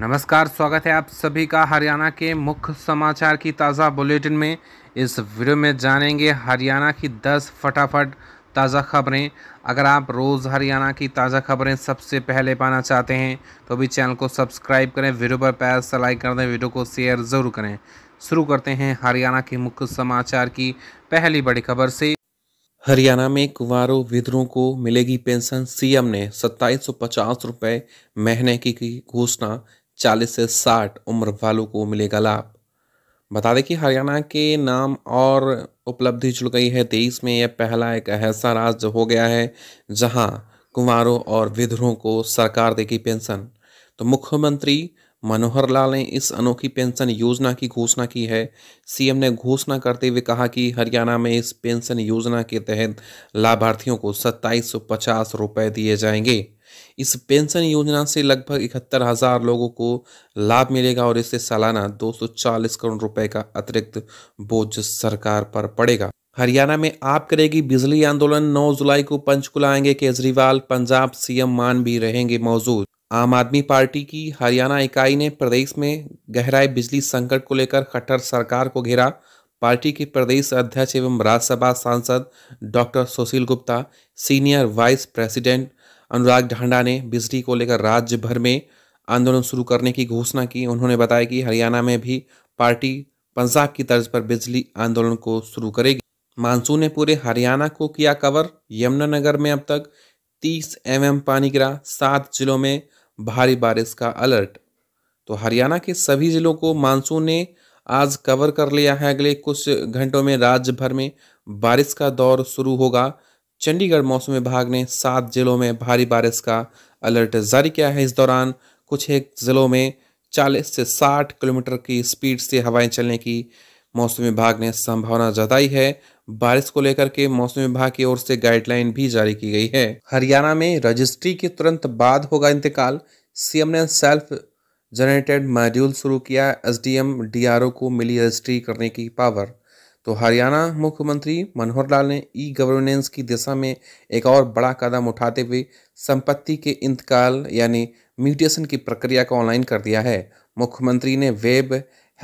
नमस्कार स्वागत है आप सभी का हरियाणा के मुख्य समाचार की ताज़ा बुलेटिन में इस वीडियो में जानेंगे हरियाणा की 10 फटाफट ताज़ा खबरें अगर आप रोज़ हरियाणा की ताज़ा खबरें सबसे पहले पाना चाहते हैं तो भी चैनल को सब्सक्राइब करें वीडियो पर पैर सलाई कर दें वीडियो को शेयर ज़रूर करें शुरू करते हैं हरियाणा के मुख्य समाचार की पहली बड़ी खबर से हरियाणा में कुंवारों विधुओं को मिलेगी पेंशन सीएम ने सत्ताईस सौ पचास महीने की घोषणा 40 से 60 उम्र वालों को मिलेगा लाभ बता दें कि हरियाणा के नाम और उपलब्धि जुड़ गई है देश में यह पहला एक ऐसा राज्य हो गया है जहां कुंवरों और विधुरों को सरकार देगी पेंशन तो मुख्यमंत्री मनोहर लाल ने इस अनोखी पेंशन योजना की घोषणा की है सीएम ने घोषणा करते हुए कहा कि हरियाणा में इस पेंशन योजना के तहत लाभार्थियों को सत्ताईस सौ पचास रुपये दिए जाएंगे इस पेंशन योजना से लगभग इकहत्तर हज़ार लोगों को लाभ मिलेगा और इससे सालाना 240 करोड़ रुपए का अतिरिक्त बोझ सरकार पर पड़ेगा हरियाणा में आप करेगी बिजली आंदोलन 9 जुलाई को पंचकुला आएंगे केजरीवाल पंजाब सीएम मान भी रहेंगे मौजूद आम आदमी पार्टी की हरियाणा इकाई ने प्रदेश में गहराए बिजली संकट को लेकर खट्टर सरकार को घेरा पार्टी के प्रदेश अध्यक्ष एवं राज्यसभा सांसद doctor Sushil Gupta senior vice president Anurag Dhanda ने बिजली को लेकर राज्य भर में आंदोलन शुरू करने की घोषणा की उन्होंने बताया कि हरियाणा में भी पार्टी पंजाब की तर्ज पर बिजली आंदोलन को शुरू करेगी मानसून ने पूरे हरियाणा को किया कवर यमुनानगर में अब तक 30 एम पानी गिरा सात जिलों में भारी बारिश का अलर्ट तो हरियाणा के सभी जिलों को मानसून ने आज कवर कर लिया है अगले कुछ घंटों में राज्य भर में बारिश का दौर शुरू होगा चंडीगढ़ मौसम विभाग ने सात जिलों में भारी बारिश का अलर्ट जारी किया है इस दौरान कुछ एक जिलों में 40 से 60 किलोमीटर की स्पीड से हवाएं चलने की मौसम विभाग ने संभावना जताई है बारिश को लेकर के मौसम विभाग की ओर से गाइडलाइन भी जारी की गई है हरियाणा में रजिस्ट्री के तुरंत बाद होगा इंतकाल सीएम ने सेल्फ जनरेटेड मॉड्यूल शुरू किया एसडीएम डीआरओ को मिली रजिस्ट्री करने की पावर तो हरियाणा मुख्यमंत्री मनोहर लाल ने ई गवर्नेंस की दिशा में एक और बड़ा कदम उठाते हुए संपत्ति के इंतकाल यानी म्यूटेशन की प्रक्रिया को ऑनलाइन कर दिया है मुख्यमंत्री ने वेब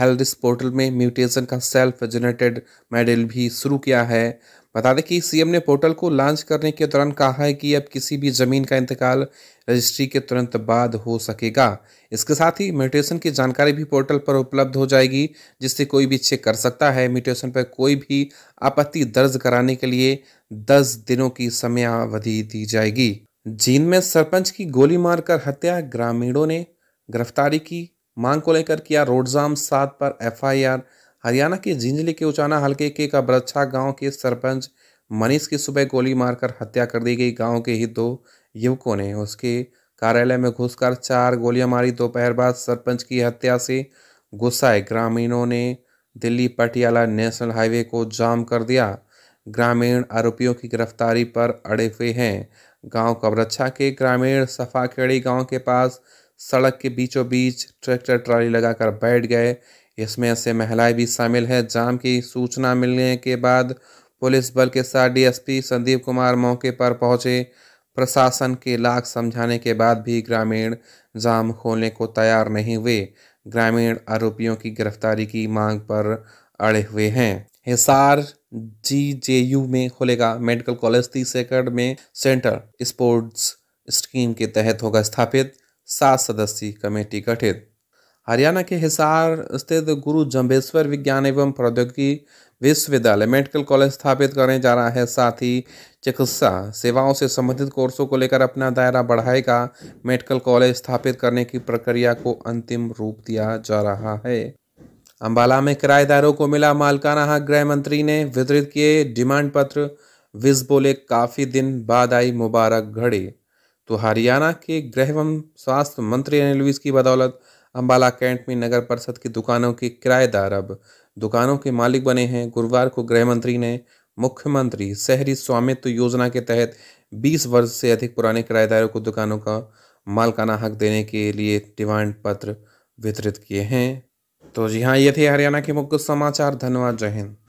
हेल्थ पोर्टल में म्यूटेशन का सेल्फ जनरेटेड मेडल भी शुरू किया है बता दें कि सीएम ने पोर्टल को लॉन्च करने के दौरान कहा है कि अब किसी भी ज़मीन का इंतकाल रजिस्ट्री के तुरंत बाद हो सकेगा इसके साथ ही म्यूटेशन की जानकारी भी पोर्टल पर उपलब्ध हो जाएगी जिससे कोई भी चेक कर सकता है म्यूटेशन पर कोई भी आपत्ति दर्ज कराने के लिए दस दिनों की समयावधि दी जाएगी जींद में सरपंच की गोली मारकर हत्या ग्रामीणों ने गिरफ्तारी की मांग को लेकर किया रोड जाम सात पर एफआईआर हरियाणा के झिंझली के उचाना हल्के के कब्रच्छा गांव के सरपंच मनीष की सुबह गोली मारकर हत्या कर दी गई गांव के ही दो युवकों ने उसके कार्यालय में घुसकर चार गोलियां मारी दोपहर बाद सरपंच की हत्या से गुस्साए ग्रामीणों ने दिल्ली पटियाला नेशनल हाईवे को जाम कर दिया ग्रामीण आरोपियों की गिरफ्तारी पर अड़े हुए हैं गांव कब्रच्छा के ग्रामीण सफाखेड़ी गांव के पास सड़क के बीचों बीच ट्रैक्टर ट्रॉली लगाकर बैठ गए इसमें से महिलाएं भी शामिल हैं जाम की सूचना मिलने के बाद पुलिस बल के साथ डीएसपी संदीप कुमार मौके पर पहुंचे प्रशासन के लाख समझाने के बाद भी ग्रामीण जाम खोलने को तैयार नहीं हुए ग्रामीण आरोपियों की गिरफ्तारी की मांग पर अड़े हुए हैं हिसार जी जे यू में खोलेगा मेडिकल कॉलेज तीस एकड़ में सेंटर स्पोर्ट्स स्कीम के तहत होगा स्थापित सात सदस्यीय कमेटी गठित हरियाणा के हिसार स्थित गुरु जम्बेश्वर विज्ञान एवं प्रौद्योगिकी विश्वविद्यालय मेडिकल कॉलेज स्थापित करने जा रहा है साथ ही चिकित्सा सेवाओं से संबंधित कोर्सों को लेकर अपना दायरा बढ़ाएगा मेडिकल कॉलेज स्थापित करने की प्रक्रिया को अंतिम रूप दिया जा रहा है अंबाला में किराएदारों को मिला मालकाना हक गृह मंत्री ने वितरित किए डिमांड पत्र विज बोले काफ़ी दिन बाद आई मुबारक घड़ी तो हरियाणा के गृह एवं स्वास्थ्य मंत्री अनिल विज की बदौलत अम्बाला कैंट में नगर परिषद की दुकानों के किराएदार अब दुकानों के मालिक बने हैं गुरुवार को गृह मंत्री ने मुख्यमंत्री शहरी स्वामित्व योजना के तहत 20 वर्ष से अधिक पुराने किराएदारों को दुकानों का मालकाना हक देने के लिए डिमांड पत्र वितरित किए हैं तो जी हाँ ये थे हरियाणा के मुख्य समाचार धन्यवाद जय हिंद